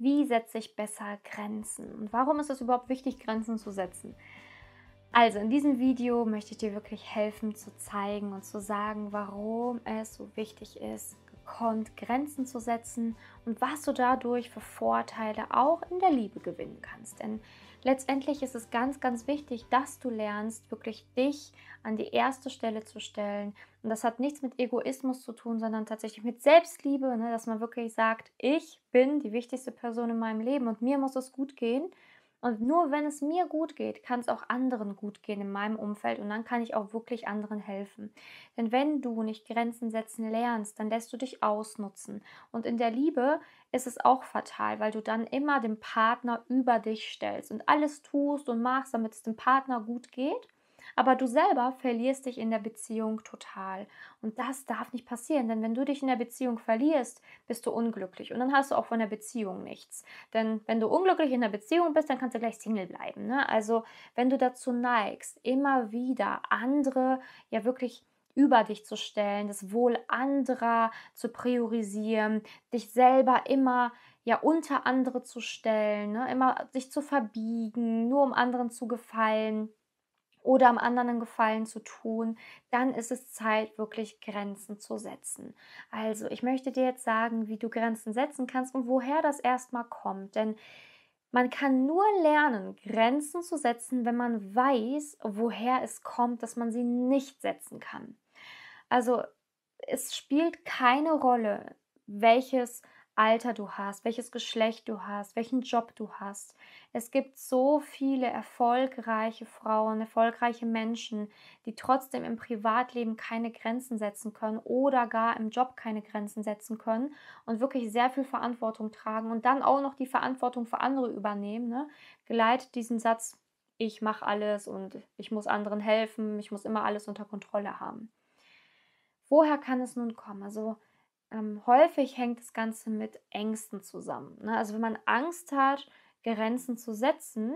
Wie setze ich besser Grenzen? Und warum ist es überhaupt wichtig, Grenzen zu setzen? Also in diesem Video möchte ich dir wirklich helfen zu zeigen und zu sagen, warum es so wichtig ist, gekonnt Grenzen zu setzen und was du dadurch für Vorteile auch in der Liebe gewinnen kannst. Denn letztendlich ist es ganz, ganz wichtig, dass du lernst, wirklich dich an die erste Stelle zu stellen. Und das hat nichts mit Egoismus zu tun, sondern tatsächlich mit Selbstliebe, ne? dass man wirklich sagt, ich bin die wichtigste Person in meinem Leben und mir muss es gut gehen und nur wenn es mir gut geht, kann es auch anderen gut gehen in meinem Umfeld und dann kann ich auch wirklich anderen helfen. Denn wenn du nicht Grenzen setzen lernst, dann lässt du dich ausnutzen. Und in der Liebe ist es auch fatal, weil du dann immer den Partner über dich stellst und alles tust und machst, damit es dem Partner gut geht aber du selber verlierst dich in der Beziehung total. Und das darf nicht passieren, denn wenn du dich in der Beziehung verlierst, bist du unglücklich. Und dann hast du auch von der Beziehung nichts. Denn wenn du unglücklich in der Beziehung bist, dann kannst du gleich Single bleiben. Ne? Also wenn du dazu neigst, immer wieder andere ja wirklich über dich zu stellen, das Wohl anderer zu priorisieren, dich selber immer ja unter andere zu stellen, ne? immer sich zu verbiegen, nur um anderen zu gefallen oder am anderen einen Gefallen zu tun, dann ist es Zeit, wirklich Grenzen zu setzen. Also, ich möchte dir jetzt sagen, wie du Grenzen setzen kannst und woher das erstmal kommt. Denn man kann nur lernen, Grenzen zu setzen, wenn man weiß, woher es kommt, dass man sie nicht setzen kann. Also, es spielt keine Rolle, welches Alter du hast, welches Geschlecht du hast, welchen Job du hast. Es gibt so viele erfolgreiche Frauen, erfolgreiche Menschen, die trotzdem im Privatleben keine Grenzen setzen können oder gar im Job keine Grenzen setzen können und wirklich sehr viel Verantwortung tragen und dann auch noch die Verantwortung für andere übernehmen. Ne? Geleitet diesen Satz, ich mache alles und ich muss anderen helfen, ich muss immer alles unter Kontrolle haben. Woher kann es nun kommen? Also ähm, häufig hängt das Ganze mit Ängsten zusammen. Ne? Also wenn man Angst hat, Grenzen zu setzen,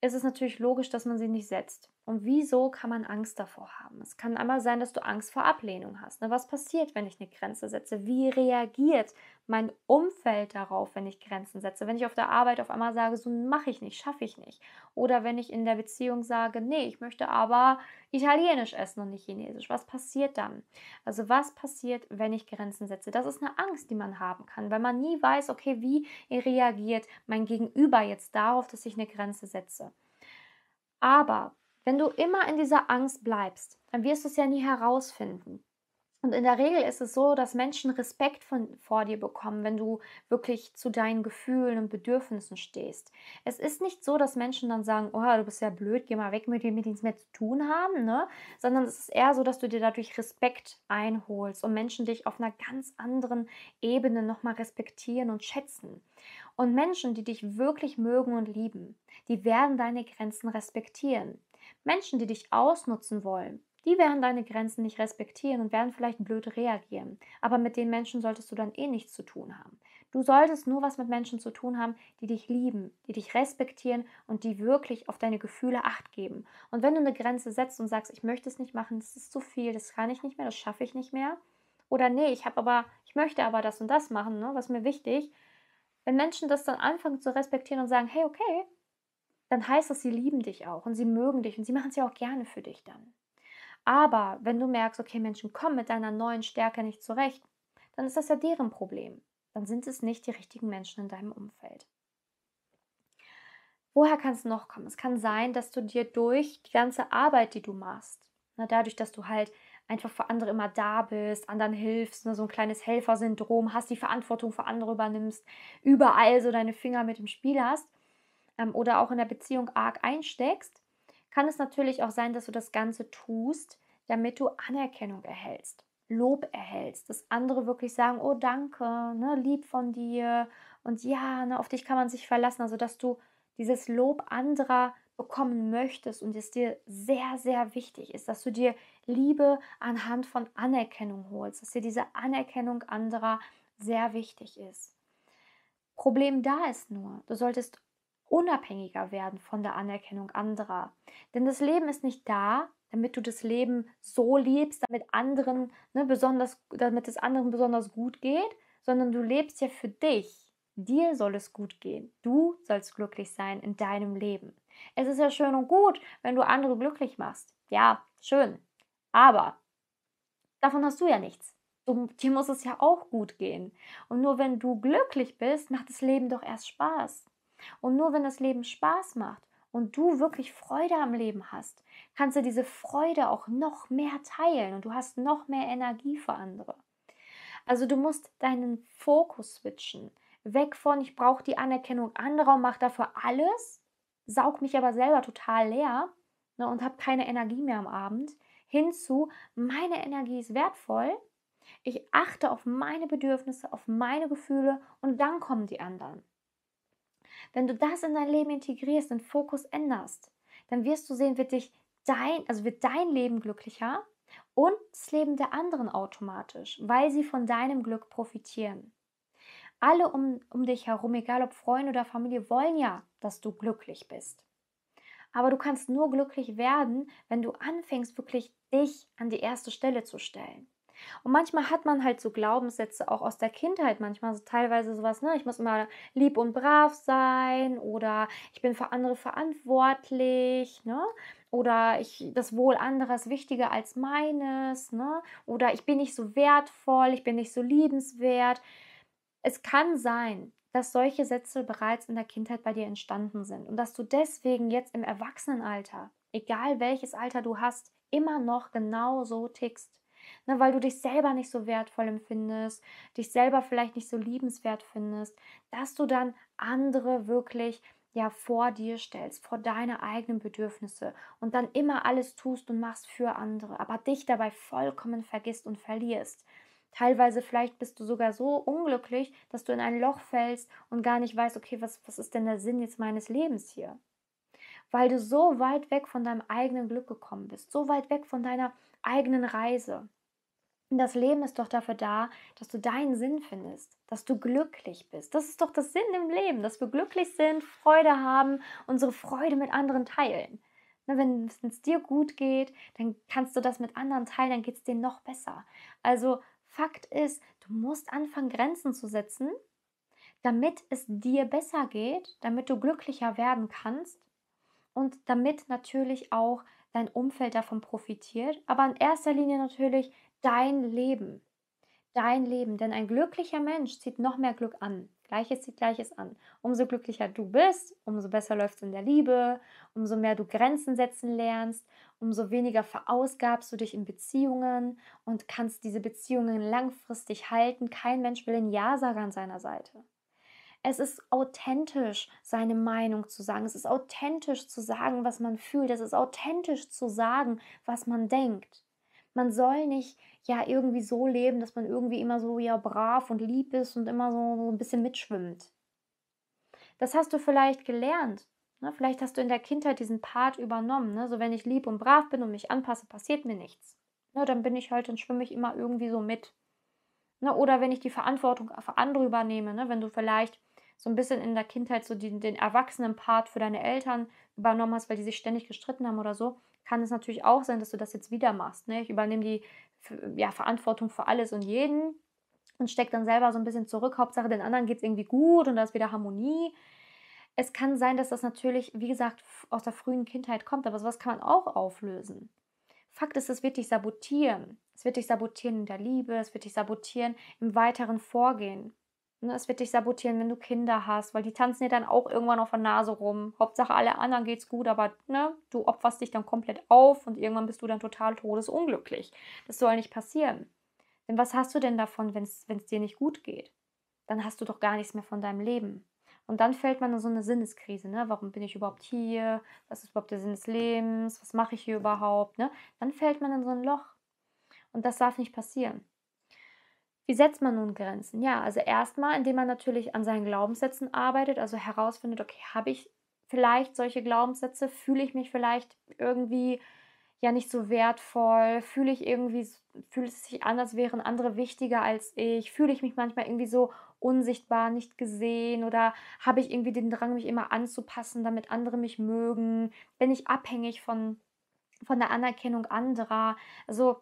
ist es natürlich logisch, dass man sie nicht setzt. Und wieso kann man Angst davor haben? Es kann einmal sein, dass du Angst vor Ablehnung hast. Ne? Was passiert, wenn ich eine Grenze setze? Wie reagiert mein Umfeld darauf, wenn ich Grenzen setze? Wenn ich auf der Arbeit auf einmal sage, so mache ich nicht, schaffe ich nicht. Oder wenn ich in der Beziehung sage, nee, ich möchte aber italienisch essen und nicht chinesisch. Was passiert dann? Also was passiert, wenn ich Grenzen setze? Das ist eine Angst, die man haben kann, weil man nie weiß, okay, wie reagiert mein Gegenüber jetzt darauf, dass ich eine Grenze setze. Aber wenn du immer in dieser Angst bleibst, dann wirst du es ja nie herausfinden. Und in der Regel ist es so, dass Menschen Respekt von, vor dir bekommen, wenn du wirklich zu deinen Gefühlen und Bedürfnissen stehst. Es ist nicht so, dass Menschen dann sagen, oh, du bist ja blöd, geh mal weg mit dir, mit nichts mehr zu tun haben, ne? Sondern es ist eher so, dass du dir dadurch Respekt einholst und Menschen dich auf einer ganz anderen Ebene nochmal respektieren und schätzen. Und Menschen, die dich wirklich mögen und lieben, die werden deine Grenzen respektieren. Menschen, die dich ausnutzen wollen, die werden deine Grenzen nicht respektieren und werden vielleicht blöd reagieren. Aber mit den Menschen solltest du dann eh nichts zu tun haben. Du solltest nur was mit Menschen zu tun haben, die dich lieben, die dich respektieren und die wirklich auf deine Gefühle acht geben. Und wenn du eine Grenze setzt und sagst, ich möchte es nicht machen, das ist zu viel, das kann ich nicht mehr, das schaffe ich nicht mehr, oder nee, ich habe aber, ich möchte aber das und das machen, ne, was mir wichtig. Wenn Menschen das dann anfangen zu respektieren und sagen, hey, okay, dann heißt das, sie lieben dich auch und sie mögen dich und sie machen es ja auch gerne für dich dann. Aber wenn du merkst, okay, Menschen kommen mit deiner neuen Stärke nicht zurecht, dann ist das ja deren Problem. Dann sind es nicht die richtigen Menschen in deinem Umfeld. Woher kann es noch kommen? Es kann sein, dass du dir durch die ganze Arbeit, die du machst, na, dadurch, dass du halt einfach für andere immer da bist, anderen hilfst, ne, so ein kleines Helfersyndrom hast, die Verantwortung für andere übernimmst, überall so deine Finger mit im Spiel hast, ähm, oder auch in der Beziehung arg einsteckst, kann es natürlich auch sein, dass du das Ganze tust, damit du Anerkennung erhältst, Lob erhältst, dass andere wirklich sagen, oh danke, ne, lieb von dir und ja, ne, auf dich kann man sich verlassen, also dass du dieses Lob anderer bekommen möchtest und es dir sehr, sehr wichtig ist, dass du dir Liebe anhand von Anerkennung holst, dass dir diese Anerkennung anderer sehr wichtig ist. Problem da ist nur, du solltest unabhängiger werden von der Anerkennung anderer. Denn das Leben ist nicht da, damit du das Leben so lebst, damit anderen, ne, besonders, damit es anderen besonders gut geht, sondern du lebst ja für dich. Dir soll es gut gehen. Du sollst glücklich sein in deinem Leben. Es ist ja schön und gut, wenn du andere glücklich machst. Ja, schön. Aber davon hast du ja nichts. Du, dir muss es ja auch gut gehen. Und nur wenn du glücklich bist, macht das Leben doch erst Spaß. Und nur wenn das Leben Spaß macht und du wirklich Freude am Leben hast, kannst du diese Freude auch noch mehr teilen und du hast noch mehr Energie für andere. Also du musst deinen Fokus switchen. Weg von, ich brauche die Anerkennung anderer und mache dafür alles, saug mich aber selber total leer ne, und habe keine Energie mehr am Abend, hinzu, meine Energie ist wertvoll, ich achte auf meine Bedürfnisse, auf meine Gefühle und dann kommen die anderen. Wenn du das in dein Leben integrierst, den Fokus änderst, dann wirst du sehen, wird dich dein, also wird dein Leben glücklicher und das Leben der anderen automatisch, weil sie von deinem Glück profitieren. Alle um, um dich herum, egal ob Freunde oder Familie, wollen ja, dass du glücklich bist. Aber du kannst nur glücklich werden, wenn du anfängst, wirklich dich an die erste Stelle zu stellen. Und manchmal hat man halt so Glaubenssätze auch aus der Kindheit, manchmal so teilweise sowas, ne, ich muss immer lieb und brav sein oder ich bin für andere verantwortlich, ne? Oder ich, das Wohl anderer ist wichtiger als meines, ne? Oder ich bin nicht so wertvoll, ich bin nicht so liebenswert. Es kann sein, dass solche Sätze bereits in der Kindheit bei dir entstanden sind und dass du deswegen jetzt im Erwachsenenalter, egal welches Alter du hast, immer noch genau so tickst. Ne, weil du dich selber nicht so wertvoll empfindest, dich selber vielleicht nicht so liebenswert findest, dass du dann andere wirklich ja vor dir stellst, vor deine eigenen Bedürfnisse und dann immer alles tust und machst für andere, aber dich dabei vollkommen vergisst und verlierst. Teilweise vielleicht bist du sogar so unglücklich, dass du in ein Loch fällst und gar nicht weißt, okay, was, was ist denn der Sinn jetzt meines Lebens hier? Weil du so weit weg von deinem eigenen Glück gekommen bist, so weit weg von deiner eigenen Reise. Das Leben ist doch dafür da, dass du deinen Sinn findest, dass du glücklich bist. Das ist doch das Sinn im Leben, dass wir glücklich sind, Freude haben, unsere Freude mit anderen teilen. Wenn es dir gut geht, dann kannst du das mit anderen teilen, dann geht es dir noch besser. Also Fakt ist, du musst anfangen, Grenzen zu setzen, damit es dir besser geht, damit du glücklicher werden kannst und damit natürlich auch dein Umfeld davon profitiert, aber in erster Linie natürlich dein Leben. Dein Leben, denn ein glücklicher Mensch zieht noch mehr Glück an. Gleiches zieht Gleiches an. Umso glücklicher du bist, umso besser läuft es in der Liebe, umso mehr du Grenzen setzen lernst, umso weniger verausgabst du dich in Beziehungen und kannst diese Beziehungen langfristig halten. Kein Mensch will ein Ja-Sager an seiner Seite. Es ist authentisch, seine Meinung zu sagen. Es ist authentisch zu sagen, was man fühlt. Es ist authentisch zu sagen, was man denkt. Man soll nicht ja irgendwie so leben, dass man irgendwie immer so ja brav und lieb ist und immer so, so ein bisschen mitschwimmt. Das hast du vielleicht gelernt. Ne? Vielleicht hast du in der Kindheit diesen Part übernommen. Ne? So, wenn ich lieb und brav bin und mich anpasse, passiert mir nichts. Ne? Dann bin ich halt, dann schwimme ich immer irgendwie so mit. Ne? Oder wenn ich die Verantwortung für andere übernehme, ne? wenn du vielleicht so ein bisschen in der Kindheit so die, den Erwachsenen-Part für deine Eltern übernommen hast, weil die sich ständig gestritten haben oder so, kann es natürlich auch sein, dass du das jetzt wieder machst. Ne? Ich übernehme die ja, Verantwortung für alles und jeden und stecke dann selber so ein bisschen zurück. Hauptsache, den anderen geht es irgendwie gut und da ist wieder Harmonie. Es kann sein, dass das natürlich, wie gesagt, aus der frühen Kindheit kommt, aber sowas kann man auch auflösen. Fakt ist, es wird dich sabotieren. Es wird dich sabotieren in der Liebe, es wird dich sabotieren im weiteren Vorgehen. Ne, es wird dich sabotieren, wenn du Kinder hast, weil die tanzen dir dann auch irgendwann auf der Nase rum. Hauptsache alle anderen geht's gut, aber ne, du opferst dich dann komplett auf und irgendwann bist du dann total todesunglücklich. Das soll nicht passieren. Denn was hast du denn davon, wenn es dir nicht gut geht? Dann hast du doch gar nichts mehr von deinem Leben. Und dann fällt man in so eine Sinneskrise. Ne? Warum bin ich überhaupt hier? Was ist überhaupt der Sinn des Lebens? Was mache ich hier überhaupt? Ne? Dann fällt man in so ein Loch. Und das darf nicht passieren. Wie setzt man nun Grenzen? Ja, also erstmal, indem man natürlich an seinen Glaubenssätzen arbeitet, also herausfindet, okay, habe ich vielleicht solche Glaubenssätze? Fühle ich mich vielleicht irgendwie ja nicht so wertvoll? Fühle ich irgendwie, fühlt es sich an, als wären andere wichtiger als ich? Fühle ich mich manchmal irgendwie so unsichtbar, nicht gesehen? Oder habe ich irgendwie den Drang, mich immer anzupassen, damit andere mich mögen? Bin ich abhängig von, von der Anerkennung anderer? Also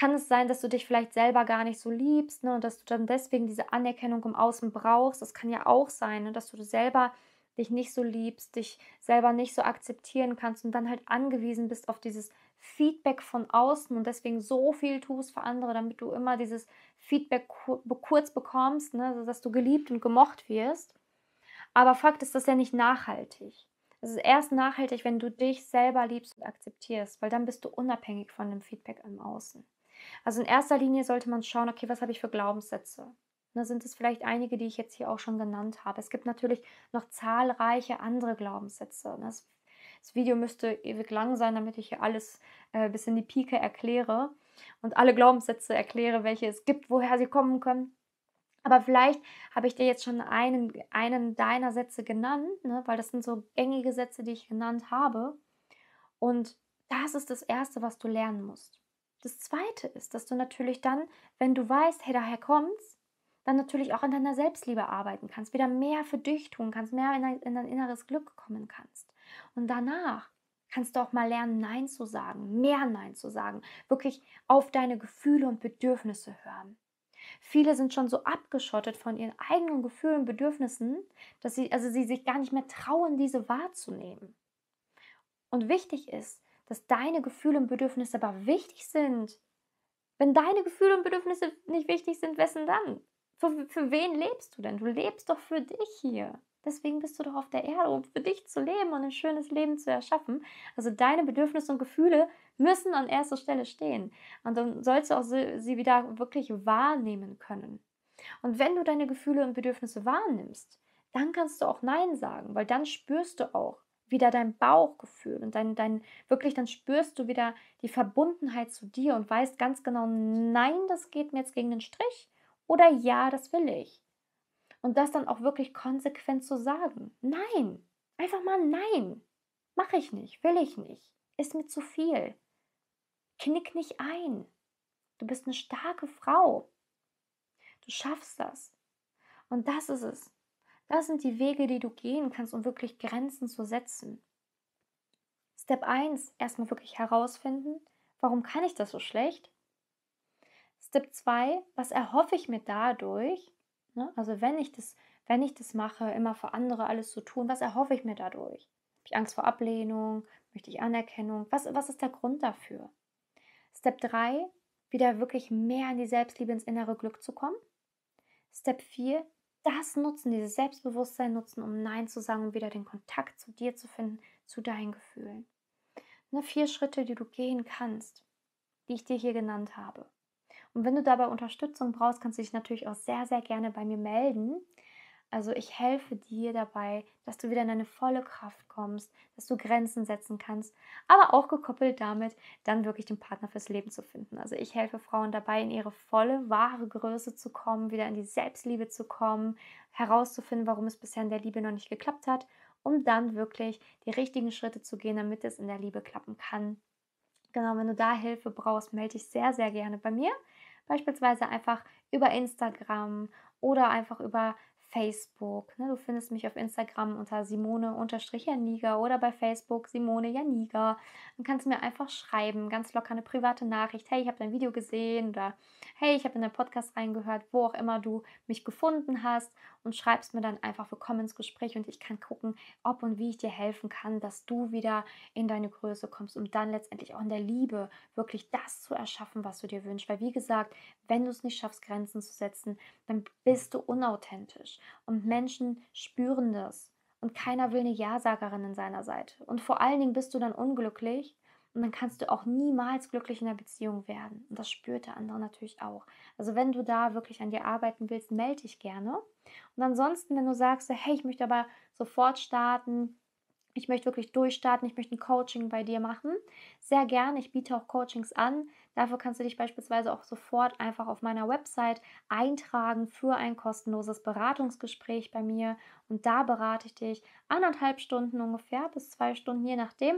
kann es sein, dass du dich vielleicht selber gar nicht so liebst ne, und dass du dann deswegen diese Anerkennung im Außen brauchst. Das kann ja auch sein, ne, dass du selber dich nicht so liebst, dich selber nicht so akzeptieren kannst und dann halt angewiesen bist auf dieses Feedback von außen und deswegen so viel tust für andere, damit du immer dieses Feedback kurz bekommst, ne, dass du geliebt und gemocht wirst. Aber Fakt ist, das ist ja nicht nachhaltig. Es ist erst nachhaltig, wenn du dich selber liebst und akzeptierst, weil dann bist du unabhängig von dem Feedback im Außen. Also in erster Linie sollte man schauen, okay, was habe ich für Glaubenssätze? Da ne, sind es vielleicht einige, die ich jetzt hier auch schon genannt habe. Es gibt natürlich noch zahlreiche andere Glaubenssätze. Das, ne? das Video müsste ewig lang sein, damit ich hier alles äh, bis in die Pike erkläre und alle Glaubenssätze erkläre, welche es gibt, woher sie kommen können. Aber vielleicht habe ich dir jetzt schon einen, einen deiner Sätze genannt, ne? weil das sind so gängige Sätze, die ich genannt habe. Und das ist das Erste, was du lernen musst. Das zweite ist, dass du natürlich dann, wenn du weißt, hey, daher kommt's, dann natürlich auch an deiner Selbstliebe arbeiten kannst, wieder mehr für dich tun kannst, mehr in dein, in dein inneres Glück kommen kannst. Und danach kannst du auch mal lernen, Nein zu sagen, mehr Nein zu sagen, wirklich auf deine Gefühle und Bedürfnisse hören. Viele sind schon so abgeschottet von ihren eigenen Gefühlen und Bedürfnissen, dass sie, also sie sich gar nicht mehr trauen, diese wahrzunehmen. Und wichtig ist, dass deine Gefühle und Bedürfnisse aber wichtig sind. Wenn deine Gefühle und Bedürfnisse nicht wichtig sind, wessen dann? Für, für wen lebst du denn? Du lebst doch für dich hier. Deswegen bist du doch auf der Erde, um für dich zu leben und ein schönes Leben zu erschaffen. Also deine Bedürfnisse und Gefühle müssen an erster Stelle stehen. Und dann sollst du auch sie wieder wirklich wahrnehmen können. Und wenn du deine Gefühle und Bedürfnisse wahrnimmst, dann kannst du auch Nein sagen, weil dann spürst du auch, wieder dein Bauchgefühl und dein, dein, wirklich, dann spürst du wieder die Verbundenheit zu dir und weißt ganz genau, nein, das geht mir jetzt gegen den Strich oder ja, das will ich. Und das dann auch wirklich konsequent zu sagen. Nein, einfach mal nein. Mache ich nicht, will ich nicht, ist mir zu viel. Knick nicht ein. Du bist eine starke Frau. Du schaffst das. Und das ist es. Das sind die Wege, die du gehen kannst, um wirklich Grenzen zu setzen. Step 1, erstmal wirklich herausfinden, warum kann ich das so schlecht? Step 2, was erhoffe ich mir dadurch? Ne? Also wenn ich, das, wenn ich das mache, immer für andere alles zu tun, was erhoffe ich mir dadurch? Habe ich Angst vor Ablehnung? Möchte ich Anerkennung? Was, was ist der Grund dafür? Step 3, wieder wirklich mehr in die Selbstliebe, ins innere Glück zu kommen. Step 4, das nutzen, dieses Selbstbewusstsein nutzen, um Nein zu sagen und um wieder den Kontakt zu dir zu finden, zu deinen Gefühlen. Ne, vier Schritte, die du gehen kannst, die ich dir hier genannt habe. Und wenn du dabei Unterstützung brauchst, kannst du dich natürlich auch sehr, sehr gerne bei mir melden. Also ich helfe dir dabei, dass du wieder in deine volle Kraft kommst, dass du Grenzen setzen kannst, aber auch gekoppelt damit, dann wirklich den Partner fürs Leben zu finden. Also ich helfe Frauen dabei, in ihre volle, wahre Größe zu kommen, wieder in die Selbstliebe zu kommen, herauszufinden, warum es bisher in der Liebe noch nicht geklappt hat, um dann wirklich die richtigen Schritte zu gehen, damit es in der Liebe klappen kann. Genau, wenn du da Hilfe brauchst, melde dich sehr, sehr gerne bei mir. Beispielsweise einfach über Instagram oder einfach über Facebook. Ne? Du findest mich auf Instagram unter Simone-Janiga oder bei Facebook Simone Janiga. Dann kannst du mir einfach schreiben, ganz locker eine private Nachricht. Hey, ich habe dein Video gesehen oder hey, ich habe in deinen Podcast reingehört, wo auch immer du mich gefunden hast und schreibst mir dann einfach Willkommen ins Gespräch und ich kann gucken, ob und wie ich dir helfen kann, dass du wieder in deine Größe kommst, um dann letztendlich auch in der Liebe wirklich das zu erschaffen, was du dir wünschst. Weil wie gesagt, wenn du es nicht schaffst, Grenzen zu setzen, dann bist du unauthentisch und Menschen spüren das. Und keiner will eine Ja-Sagerin in seiner Seite. Und vor allen Dingen bist du dann unglücklich und dann kannst du auch niemals glücklich in der Beziehung werden. Und das spürt der andere natürlich auch. Also wenn du da wirklich an dir arbeiten willst, melde dich gerne. Und ansonsten, wenn du sagst, hey, ich möchte aber sofort starten, ich möchte wirklich durchstarten, ich möchte ein Coaching bei dir machen, sehr gerne. Ich biete auch Coachings an. Dafür kannst du dich beispielsweise auch sofort einfach auf meiner Website eintragen für ein kostenloses Beratungsgespräch bei mir. Und da berate ich dich anderthalb Stunden ungefähr bis zwei Stunden, je nachdem,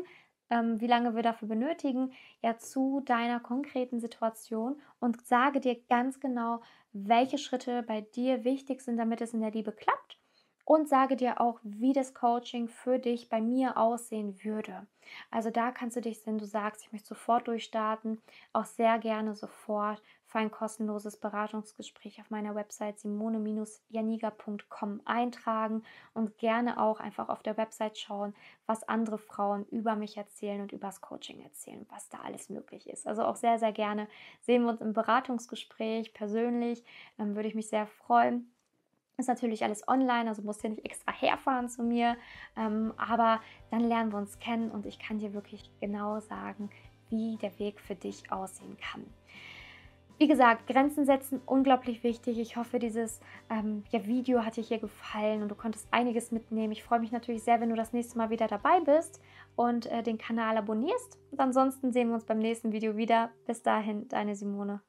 ähm, wie lange wir dafür benötigen, ja zu deiner konkreten Situation und sage dir ganz genau, welche Schritte bei dir wichtig sind, damit es in der Liebe klappt und sage dir auch, wie das Coaching für dich bei mir aussehen würde. Also da kannst du dich, wenn du sagst, ich möchte sofort durchstarten, auch sehr gerne sofort für ein kostenloses Beratungsgespräch auf meiner Website simone-janiga.com eintragen und gerne auch einfach auf der Website schauen, was andere Frauen über mich erzählen und übers Coaching erzählen, was da alles möglich ist. Also auch sehr, sehr gerne sehen wir uns im Beratungsgespräch persönlich, dann ähm, würde ich mich sehr freuen. Ist natürlich alles online, also musst du nicht extra herfahren zu mir. Ähm, aber dann lernen wir uns kennen und ich kann dir wirklich genau sagen, wie der Weg für dich aussehen kann. Wie gesagt, Grenzen setzen, unglaublich wichtig. Ich hoffe, dieses ähm, ja, Video hat dir hier gefallen und du konntest einiges mitnehmen. Ich freue mich natürlich sehr, wenn du das nächste Mal wieder dabei bist und äh, den Kanal abonnierst. Und ansonsten sehen wir uns beim nächsten Video wieder. Bis dahin, deine Simone.